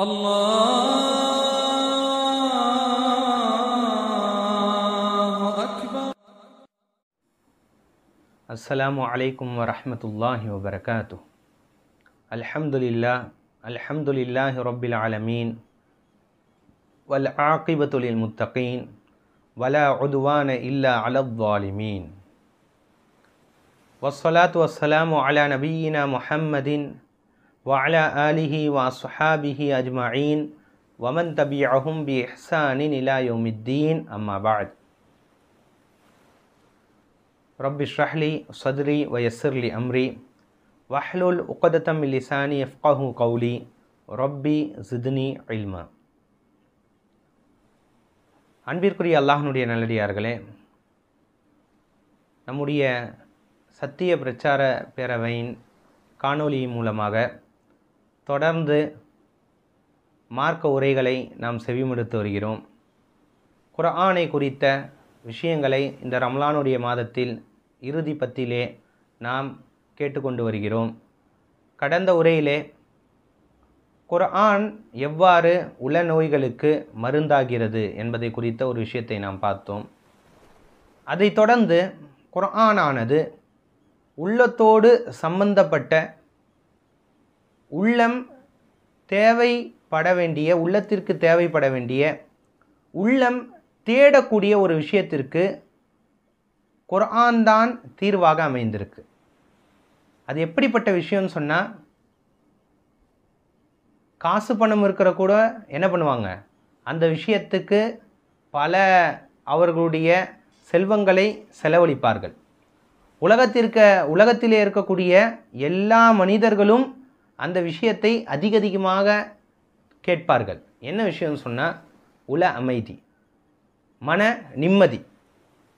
الله أكبر السلام عليكم ورحمة الله وبركاته الحمد لله الحمد لله رب العالمين والعاقبة للمتقين ولا عدوان إلا على الظالمين والصلاة والسلام على نبينا محمد وعلى آله وصحابه أجمعين ومن تبعهم بإحسان إلى يوم الدين أما بعد رب اشرح لي صدري ويسر لي أمري واحلل عقدة من لساني يفقه قولي ரப்பி ஜித்னி இல்மா அன்பிற்குரிய அல்லாஹனுடைய நல்லடியார்களே நம்முடைய சத்திய பிரச்சார பேரவையின் காணொலி மூலமாக தொடர்ந்து மார்க்க உரைகளை நாம் செவிமடுத்து வருகிறோம் குரானை குறித்த விஷயங்களை இந்த ரம்லானுடைய மாதத்தில் இறுதி பத்திலே நாம் கேட்டுக்கொண்டு வருகிறோம் கடந்த உரையிலே குரான் எவ்வாறு உள நோய்களுக்கு மருந்தாகிறது என்பதை குறித்த ஒரு விஷயத்தை நாம் பார்த்தோம் அதைத் தொடர்ந்து குரானானது உள்ளத்தோடு சம்பந்தப்பட்ட உள்ளம் தேவைப்பட வேண்டிய உள்ளத்திற்கு தேவைப்பட வேண்டிய உள்ளம் தேடக்கூடிய ஒரு விஷயத்திற்கு குர்ஆன் தான் தீர்வாக அமைந்திருக்கு அது எப்படிப்பட்ட விஷயம்னு சொன்னால் காசு பணம் இருக்கிற கூட என்ன பண்ணுவாங்க அந்த விஷயத்துக்கு பல அவர்களுடைய செல்வங்களை செலவழிப்பார்கள் உலகத்திற்க உலகத்திலே இருக்கக்கூடிய எல்லா மனிதர்களும் அந்த விஷயத்தை அதிகதிகமாக கேட்பார்கள் என்ன விஷயம்னு சொன்னால் உல அமைதி மன நிம்மதி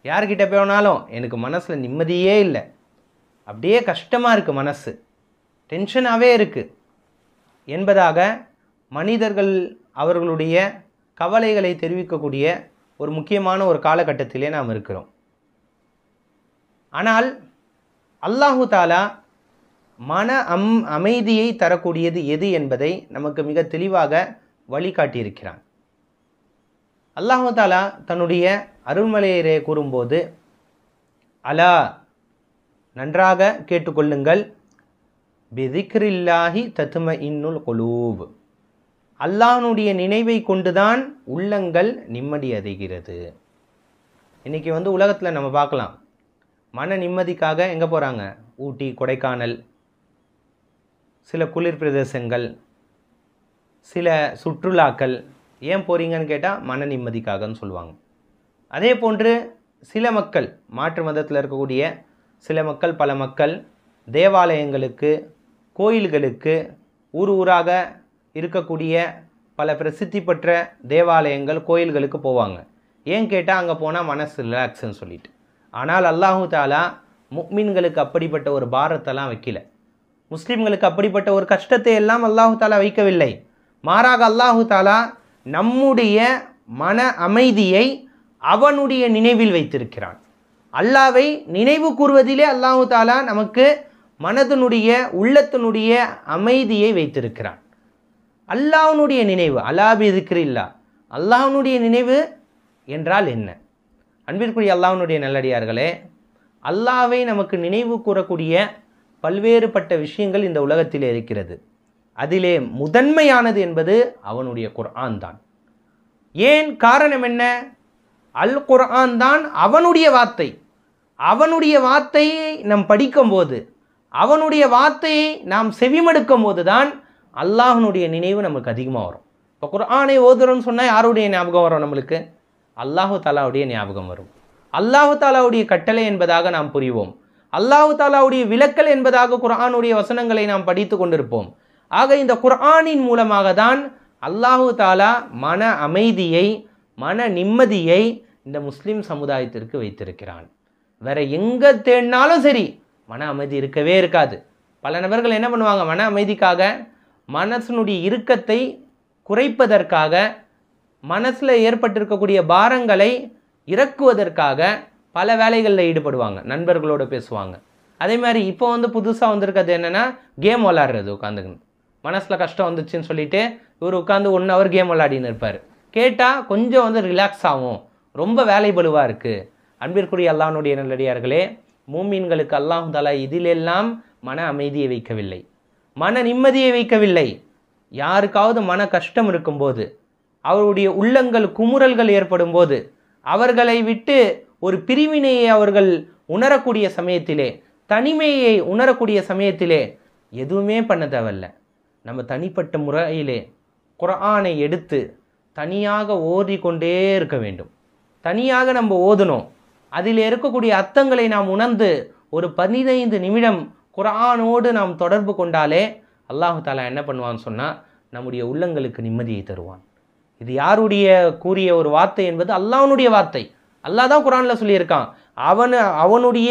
யார்கிட்ட போனாலும் எனக்கு மனசில் நிம்மதியே இல்லை அப்படியே கஷ்டமாக இருக்குது மனசு டென்ஷனாகவே இருக்குது என்பதாக மனிதர்கள் அவர்களுடைய கவலைகளை தெரிவிக்கக்கூடிய ஒரு முக்கியமான ஒரு காலகட்டத்திலே நாம் இருக்கிறோம் ஆனால் அல்லாஹு தாலா மன அம் அமைதியை தரக்கூடியது எது என்பதை நமக்கு மிக தெளிவாக வழிகாட்டியிருக்கிறான் அல்லாஹாலா தன்னுடைய அருள்மலையரே கூறும்போது அலா நன்றாக கேட்டுக்கொள்ளுங்கள் பிதிக்ரில்லாஹி தத்தும இன்னுல் கொலூவ் அல்லாஹனுடைய நினைவை கொண்டுதான் உள்ளங்கள் நிம்மதி அடைகிறது இன்றைக்கி வந்து உலகத்தில் நம்ம பார்க்கலாம் மன நிம்மதிக்காக எங்கே போகிறாங்க ஊட்டி கொடைக்கானல் சில குளிர் பிரதேசங்கள் சில சுற்றுலாக்கள் ஏன் போகிறீங்கன்னு கேட்டால் மன நிம்மதிக்காகன்னு சொல்லுவாங்க அதே போன்று சில மக்கள் மாற்று மதத்தில் இருக்கக்கூடிய சில மக்கள் பல மக்கள் தேவாலயங்களுக்கு கோயில்களுக்கு ஊர் ஊராக இருக்கக்கூடிய பல பிரசித்தி பெற்ற தேவாலயங்கள் கோயில்களுக்கு போவாங்க ஏன் கேட்டால் அங்கே போனால் மனசு ரிலாக்ஸ்ன்னு சொல்லிட்டு ஆனால் அல்லாஹு தாலா முக்மீன்களுக்கு அப்படிப்பட்ட ஒரு பாரத்தெல்லாம் வைக்கல முஸ்லீம்களுக்கு அப்படிப்பட்ட ஒரு கஷ்டத்தை எல்லாம் அல்லாஹு தாலா வைக்கவில்லை மாறாக அல்லாஹு தாலா நம்முடைய மன அமைதியை அவனுடைய நினைவில் வைத்திருக்கிறான் அல்லாவை நினைவு கூறுவதிலே அல்லாஹு தாலா நமக்கு மனதனுடைய உள்ளத்தினுடைய அமைதியை வைத்திருக்கிறான் அல்லாஹனுடைய நினைவு அலாபி இருக்கிறில்லா அல்லாஹனுடைய நினைவு என்றால் என்ன அன்பிற்குரிய அல்லாஹனுடைய நல்லடியார்களே அல்லாவை நமக்கு நினைவு கூறக்கூடிய பல்வேறுபட்ட விஷயங்கள் இந்த உலகத்தில் இருக்கிறது அதிலே முதன்மையானது என்பது அவனுடைய குர்ஆன் தான் ஏன் காரணம் என்ன அல் குர்ஆன் தான் அவனுடைய வார்த்தை அவனுடைய வார்த்தையை நாம் படிக்கும்போது அவனுடைய வார்த்தையை நாம் செவிமடுக்கும் போது தான் அல்லாஹனுடைய நினைவு நமக்கு அதிகமாக வரும் இப்போ குர்ஆனை ஓதுறோம்னு சொன்னால் யாருடைய ஞாபகம் வரும் நம்மளுக்கு அல்லாஹு தாலாவுடைய ஞாபகம் வரும் அல்லாஹு தாலாவுடைய கட்டளை என்பதாக நாம் புரிவோம் அல்லாஹு தாலாவுடைய விளக்கல் என்பதாக குரானுடைய வசனங்களை நாம் படித்து கொண்டிருப்போம் ஆக இந்த குரானின் மூலமாக தான் அல்லாஹு தாலா மன அமைதியை மன நிம்மதியை இந்த முஸ்லீம் சமுதாயத்திற்கு வைத்திருக்கிறான் வேற எங்கே தேடினாலும் சரி மன அமைதி இருக்கவே இருக்காது பல நபர்கள் என்ன பண்ணுவாங்க மன அமைதிக்காக மனசனுடைய இறுக்கத்தை குறைப்பதற்காக மனசில் ஏற்பட்டிருக்கக்கூடிய பாரங்களை இறக்குவதற்காக பல வேலைகளில் ஈடுபடுவாங்க நண்பர்களோடு பேசுவாங்க அதே மாதிரி இப்போ வந்து புதுசாக வந்திருக்கிறது என்னென்னா கேம் விளாட்றது உட்காந்துக்கணும் மனசில் கஷ்டம் வந்துச்சுன்னு சொல்லிட்டு இவர் உட்காந்து ஒன் ஹவர் கேம் விளாடின்னு இருப்பார் கேட்டால் கொஞ்சம் வந்து ரிலாக்ஸ் ஆகும் ரொம்ப வேலை பலுவாக இருக்குது அன்பிற்குரிய அல்லாஹனுடைய நல்லடியார்களே மூமீன்களுக்கு அல்லாஹ் தலா இதிலெல்லாம் மன அமைதியை வைக்கவில்லை மன நிம்மதியை வைக்கவில்லை யாருக்காவது மன கஷ்டம் இருக்கும்போது அவருடைய உள்ளங்கள் குமுறல்கள் ஏற்படும் போது அவர்களை விட்டு ஒரு பிரிவினையை அவர்கள் உணரக்கூடிய சமயத்திலே தனிமையை உணரக்கூடிய சமயத்திலே எதுவுமே பண்ண தேவையில்ல நம்ம தனிப்பட்ட முறையிலே குரானை எடுத்து தனியாக ஓதிக்கொண்டே இருக்க வேண்டும் தனியாக நம்ம ஓதணும் அதில் இருக்கக்கூடிய அர்த்தங்களை நாம் உணர்ந்து ஒரு பதினைந்து நிமிடம் குரானோடு நாம் தொடர்பு கொண்டாலே அல்லாஹு தாலா என்ன பண்ணுவான்னு சொன்னால் நம்முடைய உள்ளங்களுக்கு நிம்மதியை தருவான் இது யாருடைய கூறிய ஒரு வார்த்தை என்பது அல்லாஹனுடைய வார்த்தை அல்லா தான் குரானில் சொல்லியிருக்கான் அவன் அவனுடைய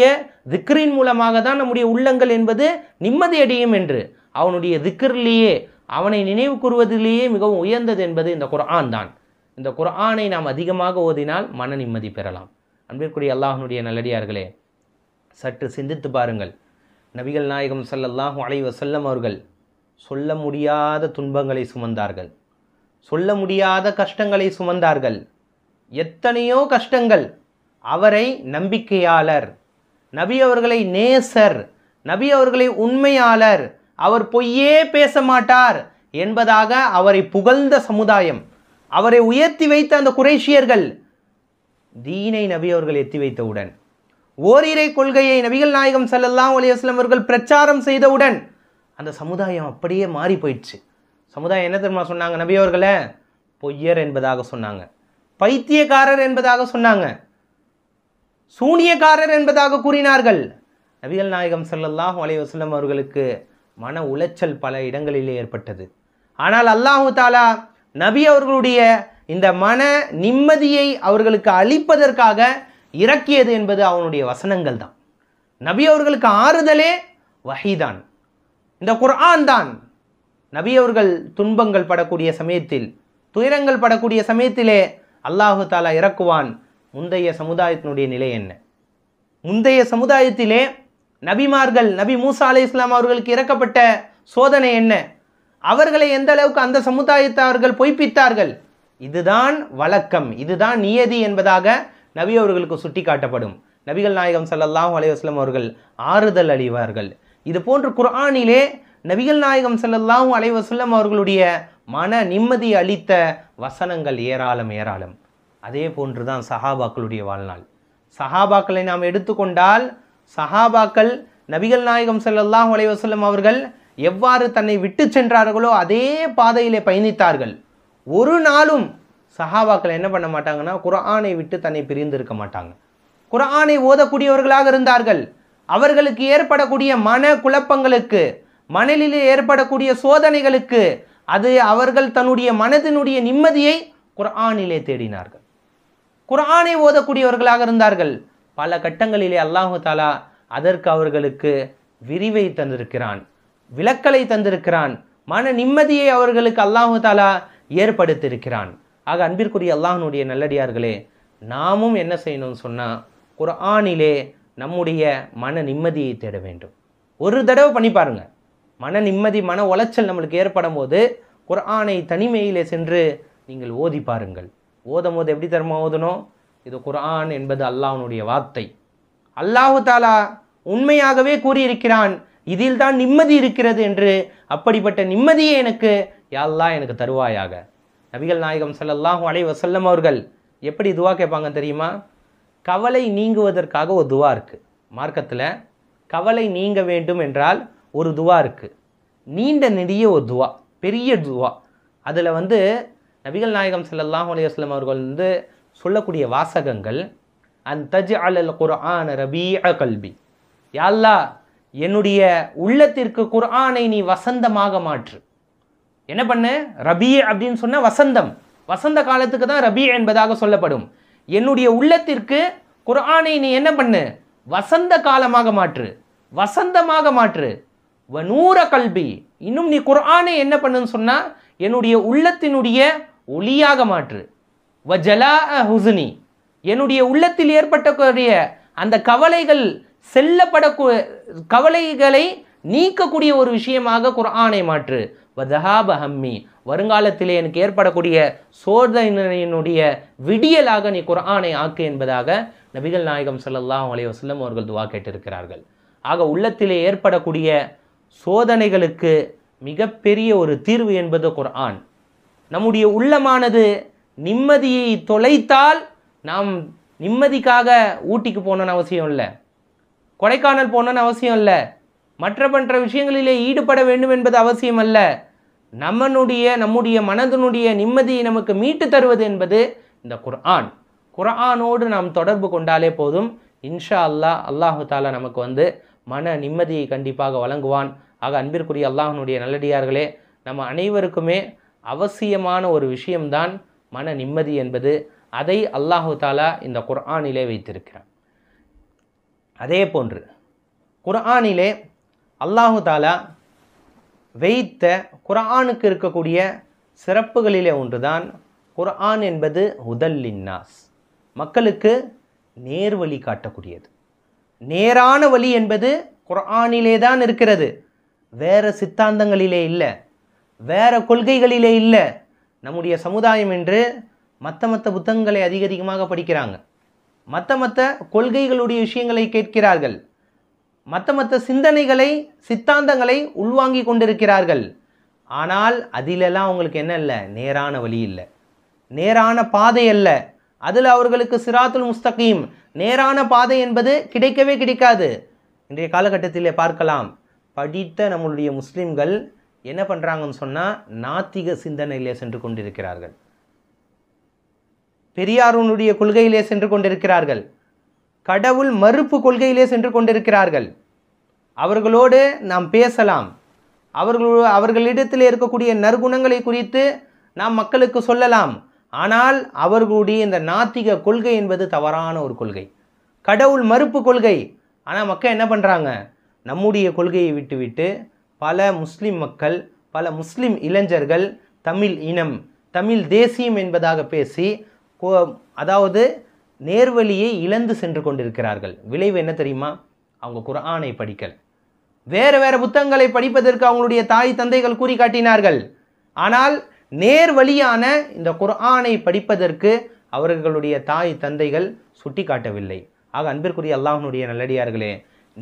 திக்ரின் மூலமாக தான் நம்முடைய உள்ளங்கள் என்பது நிம்மதி அடையும் என்று அவனுடைய திக்ரிலேயே அவனை நினைவு கூறுவதிலேயே மிகவும் உயர்ந்தது என்பது இந்த குரான் தான் இந்த குரானை நாம் அதிகமாக ஓதினால் மன நிம்மதி பெறலாம் அன்பிற்குரிய அல்லாஹனுடைய நல்லடியார்களே சற்று சிந்தித்து பாருங்கள் நபிகள் நாயகம் சல்லல்லாஹு அலை வசல்லம் அவர்கள் சொல்ல முடியாத துன்பங்களை சுமந்தார்கள் சொல்ல முடியாத கஷ்டங்களை சுமந்தார்கள் எத்தனையோ கஷ்டங்கள் அவரை நம்பிக்கையாளர் நபி அவர்களை நேசர் நபி அவர்களை உண்மையாளர் அவர் பொய்யே பேச மாட்டார் என்பதாக அவரை புகழ்ந்த சமுதாயம் அவரை உயர்த்தி வைத்த அந்த குறைஷியர்கள் தீனை நபி அவர்கள் எத்தி வைத்தவுடன் ஓரிரை கொள்கையை நபிகள் நாயகம் சல்லல்லாம் அலிவாஸ்லம் அவர்கள் பிரச்சாரம் செய்தவுடன் அந்த சமுதாயம் அப்படியே மாறி போயிடுச்சு சமுதாயம் என்ன தெரியுமா சொன்னாங்க நபி அவர்களை பொய்யர் என்பதாக சொன்னாங்க பைத்தியக்காரர் என்பதாக சொன்னாங்க சூனியக்காரர் என்பதாக கூறினார்கள் நபிகள் நாயகம் சல்லல்லாஹ் அலைவசல்லம் அவர்களுக்கு மன உளைச்சல் பல இடங்களிலே ஏற்பட்டது ஆனால் அல்லாஹு தாலா நபி அவர்களுடைய இந்த மன நிம்மதியை அவர்களுக்கு அளிப்பதற்காக இறக்கியது என்பது அவனுடைய வசனங்கள் தான் நபி அவர்களுக்கு ஆறுதலே வஹிதான் இந்த குர்ஆன் தான் நபி அவர்கள் துன்பங்கள் படக்கூடிய சமயத்தில் துயரங்கள் படக்கூடிய சமயத்திலே அல்லாஹு தாலா இறக்குவான் முந்தைய சமுதாயத்தினுடைய நிலை என்ன முந்தைய சமுதாயத்திலே நபிமார்கள் நபி மூசா அலி இஸ்லாம் அவர்களுக்கு இறக்கப்பட்ட சோதனை என்ன அவர்களை எந்த அளவுக்கு அந்த சமுதாயத்தார்கள் பொய்ப்பித்தார்கள் இதுதான் வழக்கம் இதுதான் நியதி என்பதாக நபி அவர்களுக்கு சுட்டி காட்டப்படும் நபிகள் நாயகம் சல்லாஹூ அலைவாஸ்லம் அவர்கள் ஆறுதல் அளிவார்கள் இது போன்று குர்ஆனிலே நபிகள் நாயகம் சல்லாஹூ அலைவாஸ்லம் அவர்களுடைய மன நிம்மதி அளித்த வசனங்கள் ஏராளம் ஏராளம் அதே போன்று தான் சஹாபாக்களுடைய வாழ்நாள் சஹாபாக்களை நாம் எடுத்துக்கொண்டால் சஹாபாக்கள் நபிகள் நாயகம் செல்லல்லாம் உலைவசல்லம் அவர்கள் எவ்வாறு தன்னை விட்டு சென்றார்களோ அதே பாதையிலே பயணித்தார்கள் ஒரு நாளும் சஹாபாக்கள் என்ன பண்ண மாட்டாங்கன்னா குரானை விட்டு தன்னை பிரிந்திருக்க மாட்டாங்க குரானை ஓதக்கூடியவர்களாக இருந்தார்கள் அவர்களுக்கு ஏற்படக்கூடிய மன குழப்பங்களுக்கு மணலில் ஏற்படக்கூடிய சோதனைகளுக்கு அது அவர்கள் தன்னுடைய மனதினுடைய நிம்மதியை குர்ஆனிலே தேடினார்கள் குரானை ஓதக்கூடியவர்களாக இருந்தார்கள் பல கட்டங்களிலே அல்லாஹு தாலா அதற்கு அவர்களுக்கு விரிவை தந்திருக்கிறான் விளக்கலை தந்திருக்கிறான் மன நிம்மதியை அவர்களுக்கு அல்லாஹு தாலா ஏற்படுத்தியிருக்கிறான் ஆக அன்பிற்குரிய அல்லாஹனுடைய நல்லடியார்களே நாமும் என்ன செய்யணும்னு சொன்னால் குர்ஆனிலே நம்முடைய மன நிம்மதியை தேட வேண்டும் ஒரு தடவை பண்ணி பாருங்கள் மன நிம்மதி மன உளைச்சல் நம்மளுக்கு ஏற்படும் போது குரானை தனிமையிலே சென்று நீங்கள் ஓதி பாருங்கள் ஓதும் போது எப்படி தரமா ஓதணும் இது குரான் என்பது அல்லாஹனுடைய வார்த்தை அல்லாஹு தாலா உண்மையாகவே கூறியிருக்கிறான் இதில் தான் நிம்மதி இருக்கிறது என்று அப்படிப்பட்ட நிம்மதியை எனக்கு யாழ்லா எனக்கு தருவாயாக நபிகள் நாயகம் சல்லாஹூ அலை வசல்லம் அவர்கள் எப்படி துவா கேட்பாங்க தெரியுமா கவலை நீங்குவதற்காக ஒரு துவா இருக்குது மார்க்கத்தில் கவலை நீங்க வேண்டும் என்றால் ஒரு துவா இருக்குது நீண்ட நெடிய ஒரு துவா பெரிய துவா அதில் வந்து நபிகள் நாயகம் செல்லல்லாம் அலையாஸ்லம் அவர்கள் வந்து சொல்லக்கூடிய வாசகங்கள் அந்த தஜ் அலல் குர்ஆன் ரபீ கல்வி யாழ்லா என்னுடைய உள்ளத்திற்கு குர்ஆனை நீ வசந்தமாக மாற்று என்ன பண்ணு ரபி அப்படின்னு சொன்னால் வசந்தம் வசந்த காலத்துக்கு தான் ரபி என்பதாக சொல்லப்படும் என்னுடைய உள்ளத்திற்கு குர்ஆனை நீ என்ன பண்ணு வசந்த காலமாக மாற்று வசந்தமாக மாற்று வனூர கல்வி இன்னும் நீ குரானை என்ன பண்ணுன்னு சொன்னால் என்னுடைய உள்ளத்தினுடைய ஒளியாக மாற்று வ ஜலா ஹுசுனி என்னுடைய உள்ளத்தில் ஏற்பட்டக்கூடிய அந்த கவலைகள் செல்லப்படக்கூ கவலைகளை நீக்கக்கூடிய ஒரு விஷயமாக குரானை மாற்று வதஹாப ஹம்மி வருங்காலத்தில் எனக்கு ஏற்படக்கூடிய சோதனையினுடைய விடியலாக நீ குரானை ஆக்கு என்பதாக நபிகள் நாயகம் சல்லாஹ் அலைய வசல்லம் அவர்கள் துவா கேட்டிருக்கிறார்கள் ஆக உள்ளத்திலே ஏற்படக்கூடிய சோதனைகளுக்கு மிகப்பெரிய ஒரு தீர்வு என்பது குர்ஆன் நம்முடைய உள்ளமானது நிம்மதியை தொலைத்தால் நாம் நிம்மதிக்காக ஊட்டிக்கு போகணுன்னு அவசியம் இல்லை கொடைக்கானல் போகணுன்னு அவசியம் இல்லை மற்ற மற்ற விஷயங்களிலே ஈடுபட வேண்டும் என்பது அவசியம் அல்ல நம்மனுடைய நம்முடைய மனதனுடைய நிம்மதியை நமக்கு மீட்டு தருவது என்பது இந்த குர்ஆன் குர்ஆனோடு நாம் தொடர்பு கொண்டாலே போதும் இன்ஷா அல்லா அல்லாஹு தாலா நமக்கு வந்து மன நிம்மதியை கண்டிப்பாக வழங்குவான் ஆக அன்பிற்குரிய அல்லாஹனுடைய நல்லடியார்களே நம்ம அனைவருக்குமே அவசியமான ஒரு விஷயம்தான் மன நிம்மதி என்பது அதை அல்லாஹு தாலா இந்த குர்ஆனிலே வைத்திருக்கிறான் அதே போன்று குர்ஆனிலே அல்லாஹு தாலா வைத்த குர்ஆனுக்கு இருக்கக்கூடிய சிறப்புகளிலே ஒன்றுதான் குர்ஆன் என்பது உதல்லின்னாஸ் மக்களுக்கு நேர்வழி காட்டக்கூடியது நேரான வழி என்பது குரானிலே தான் இருக்கிறது வேறு சித்தாந்தங்களிலே இல்லை வேறு கொள்கைகளிலே இல்லை நம்முடைய சமுதாயம் என்று மற்ற மற்ற புத்தகங்களை அதிக அதிகமாக படிக்கிறாங்க மற்ற மற்ற கொள்கைகளுடைய விஷயங்களை கேட்கிறார்கள் மற்ற மற்ற சிந்தனைகளை சித்தாந்தங்களை உள்வாங்கி கொண்டிருக்கிறார்கள் ஆனால் அதிலெல்லாம் அவங்களுக்கு என்ன இல்லை நேரான வழி இல்லை நேரான பாதை அல்ல அதில் அவர்களுக்கு சிராத்துல் முஸ்தகீம் நேரான பாதை என்பது கிடைக்கவே கிடைக்காது இன்றைய காலகட்டத்தில் பார்க்கலாம் படித்த நம்மளுடைய முஸ்லீம்கள் என்ன பண்ணுறாங்கன்னு சொன்னால் நாத்திக சிந்தனையிலே சென்று கொண்டிருக்கிறார்கள் பெரியாருனுடைய கொள்கையிலே சென்று கொண்டிருக்கிறார்கள் கடவுள் மறுப்பு கொள்கையிலே சென்று கொண்டிருக்கிறார்கள் அவர்களோடு நாம் பேசலாம் அவர்களோ அவர்களிடத்தில் இருக்கக்கூடிய நற்குணங்களை குறித்து நாம் மக்களுக்கு சொல்லலாம் ஆனால் அவர்களுடைய இந்த நாத்திக கொள்கை என்பது தவறான ஒரு கொள்கை கடவுள் மறுப்பு கொள்கை ஆனால் மக்கள் என்ன பண்ணுறாங்க நம்முடைய கொள்கையை விட்டுவிட்டு பல முஸ்லீம் மக்கள் பல முஸ்லீம் இளைஞர்கள் தமிழ் இனம் தமிழ் தேசியம் என்பதாக பேசி அதாவது நேர்வழியை இழந்து சென்று கொண்டிருக்கிறார்கள் விளைவு என்ன தெரியுமா அவங்க குரானை படிக்கல் வேறு வேறு புத்தகங்களை படிப்பதற்கு அவங்களுடைய தாய் தந்தைகள் கூறி காட்டினார்கள் ஆனால் நேர் வழியான இந்த குர்ஆனை படிப்பதற்கு அவர்களுடைய தாய் தந்தைகள் சுட்டி காட்டவில்லை ஆக அன்பிற்குரிய அல்லாஹனுடைய நல்லடியார்களே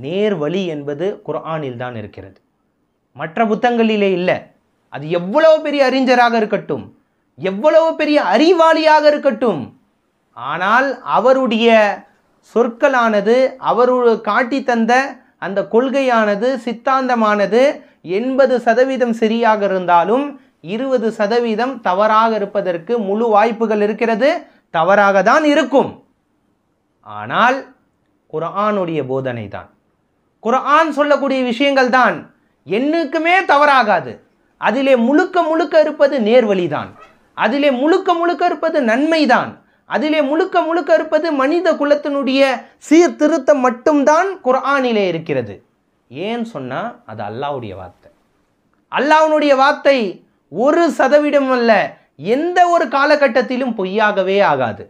நேர் வழி என்பது குர்ஆனில் தான் இருக்கிறது மற்ற புத்தகங்களிலே இல்லை அது எவ்வளவு பெரிய அறிஞராக இருக்கட்டும் எவ்வளவு பெரிய அறிவாளியாக இருக்கட்டும் ஆனால் அவருடைய சொற்களானது அவரு காட்டி தந்த அந்த கொள்கையானது சித்தாந்தமானது எண்பது சதவீதம் சரியாக இருந்தாலும் இருபது சதவீதம் தவறாக இருப்பதற்கு முழு வாய்ப்புகள் இருக்கிறது தவறாக தான் இருக்கும் ஆனால் குரானுடைய போதனை தான் குரான் சொல்லக்கூடிய விஷயங்கள் தான் என்னுக்குமே தவறாகாது அதிலே முழுக்க முழுக்க இருப்பது நேர்வழிதான் அதிலே முழுக்க முழுக்க இருப்பது நன்மைதான் அதிலே முழுக்க முழுக்க இருப்பது மனித குலத்தினுடைய சீர்திருத்தம் மட்டும்தான் குரானிலே இருக்கிறது ஏன்னு சொன்னால் அது அல்லாவுடைய வார்த்தை அல்லாவுனுடைய வார்த்தை ஒரு சதவீதம் அல்ல எந்த ஒரு காலகட்டத்திலும் பொய்யாகவே ஆகாது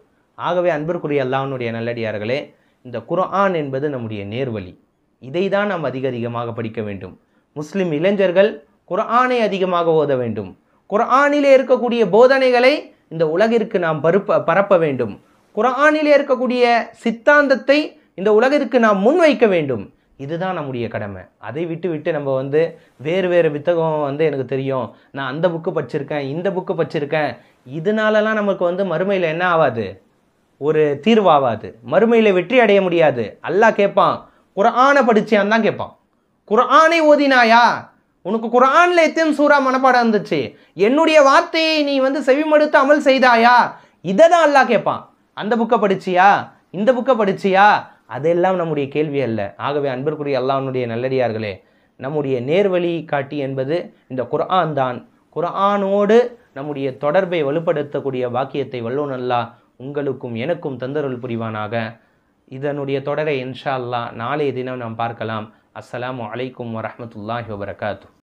ஆகவே அன்பிற்குரிய அல்லாஹனுடைய நல்லடியார்களே இந்த குரான் என்பது நம்முடைய நேர்வழி இதை தான் நாம் அதிக அதிகமாக படிக்க வேண்டும் முஸ்லிம் இளைஞர்கள் குரானை அதிகமாக ஓத வேண்டும் குரானிலே இருக்கக்கூடிய போதனைகளை இந்த உலகிற்கு நாம் பருப்ப பரப்ப வேண்டும் குரானிலே இருக்கக்கூடிய சித்தாந்தத்தை இந்த உலகிற்கு நாம் முன்வைக்க வேண்டும் இதுதான் நம்முடைய கடமை அதை விட்டு விட்டு நம்ம வந்து வேறு வேறு புத்தகம் வந்து எனக்கு தெரியும் நான் அந்த புக்கு படிச்சிருக்கேன் இந்த புக்கு படிச்சிருக்கேன் இதனாலலாம் நமக்கு வந்து மறுமையில் என்ன ஆகாது ஒரு தீர்வாகாது மறுமையில் வெற்றி அடைய முடியாது அல்லாஹ் கேட்பான் குரானை படிச்சியான் தான் கேட்பான் குரானை ஓதினாயா உனக்கு குரானில் எத்தனை சூறா மனப்பாடம் இருந்துச்சு என்னுடைய வார்த்தையை நீ வந்து செவிமடுத்து அமல் செய்தாயா இதை தான் அல்லா கேட்பான் அந்த புக்கை படிச்சியா இந்த புக்கை படிச்சியா அதெல்லாம் நம்முடைய கேள்வி அல்ல ஆகவே அன்பிற்குரிய அல்லாஹனுடைய நல்லடியார்களே நம்முடைய நேர்வழி காட்டி என்பது இந்த குர்ஆன் தான் குர்ஆனோடு நம்முடைய தொடர்பை வலுப்படுத்தக்கூடிய வாக்கியத்தை வல்லோன் அல்லா உங்களுக்கும் எனக்கும் தந்தருள் புரிவானாக இதனுடைய தொடரை இன்ஷா அல்லா நாளைய தினம் நாம் பார்க்கலாம் அஸ்லாம் வலைக்கம் வரமத்துல்லாஹி வபரகாத்து